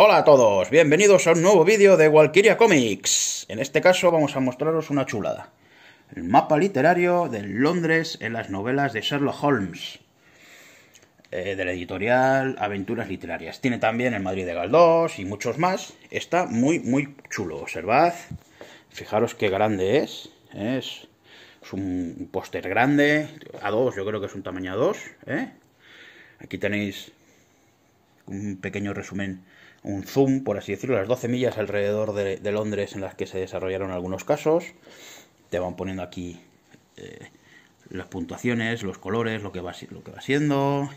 Hola a todos, bienvenidos a un nuevo vídeo de Walkiria Comics. En este caso vamos a mostraros una chulada. El mapa literario de Londres en las novelas de Sherlock Holmes. Eh, de la editorial Aventuras Literarias. Tiene también el Madrid de Galdós y muchos más. Está muy, muy chulo. Observad. Fijaros qué grande es. ¿eh? Es, un póster grande. a dos, yo creo que es un tamaño a dos ¿eh? Aquí tenéis un pequeño resumen un zoom, por así decirlo, las 12 millas alrededor de, Londres en las que se desarrollaron algunos casos. Te van poniendo aquí eh, las puntuaciones, los colores, lo que, va, lo que va siendo.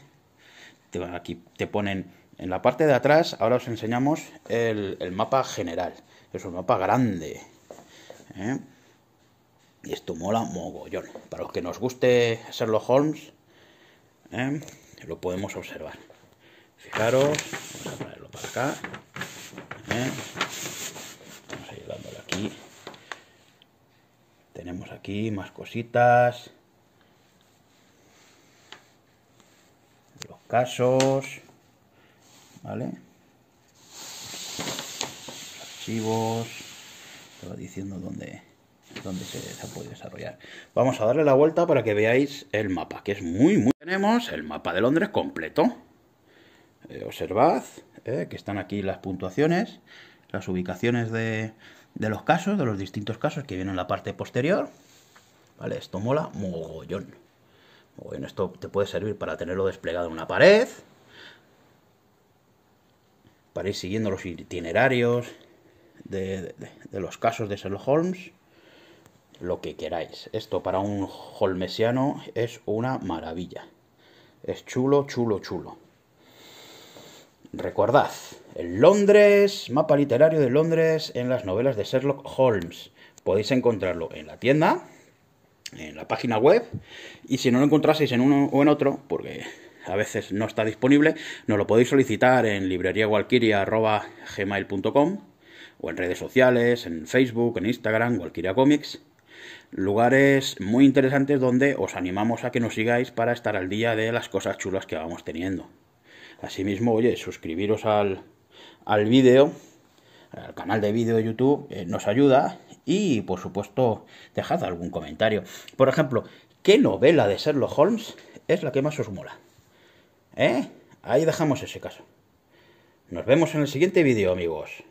Te van aquí, te ponen en la parte de atrás, ahora os enseñamos el, mapa general. Es un mapa grande. ¿eh? Y esto mola mogollón. Para los que nos guste Sherlock Holmes, ¿eh? lo podemos observar. Fijaros, Vamos a ir aquí. Tenemos aquí más cositas. Los casos. ¿Vale? archivos. Estaba diciendo dónde donde se, se, puede desarrollar. Vamos a darle la vuelta para que veáis el mapa, que es muy, muy... Tenemos el mapa de Londres completo. Eh, observad eh, que están aquí las puntuaciones, las ubicaciones de, los casos, de los distintos casos que vienen en la parte posterior. ¿Vale? Esto mola mogollón. bueno Esto te puede servir para tenerlo desplegado en una pared, para ir siguiendo los itinerarios de los casos de Sherlock Holmes, lo que queráis. Esto para un holmesiano es una maravilla. Es chulo, chulo, chulo. Recordad, el Londres, mapa literario de Londres en las novelas de Sherlock Holmes. Podéis encontrarlo en la tienda, en la página web, y si no lo encontraseis en uno o en otro, porque a veces no está disponible, nos lo podéis solicitar en libreriawalkiria.gmail.com o en redes sociales, en Facebook, en Instagram, Walkiria Comics. Lugares muy interesantes donde os animamos a que nos sigáis para estar al día de las cosas chulas que vamos teniendo. Asimismo, oye, suscribiros al, al vídeo, al canal de vídeo de YouTube, eh, nos ayuda. Y por supuesto, dejad algún comentario. Por ejemplo, ¿qué novela de Sherlock Holmes es la que más os mola? ¿Eh? Ahí dejamos ese caso. Nos vemos en el siguiente vídeo, amigos.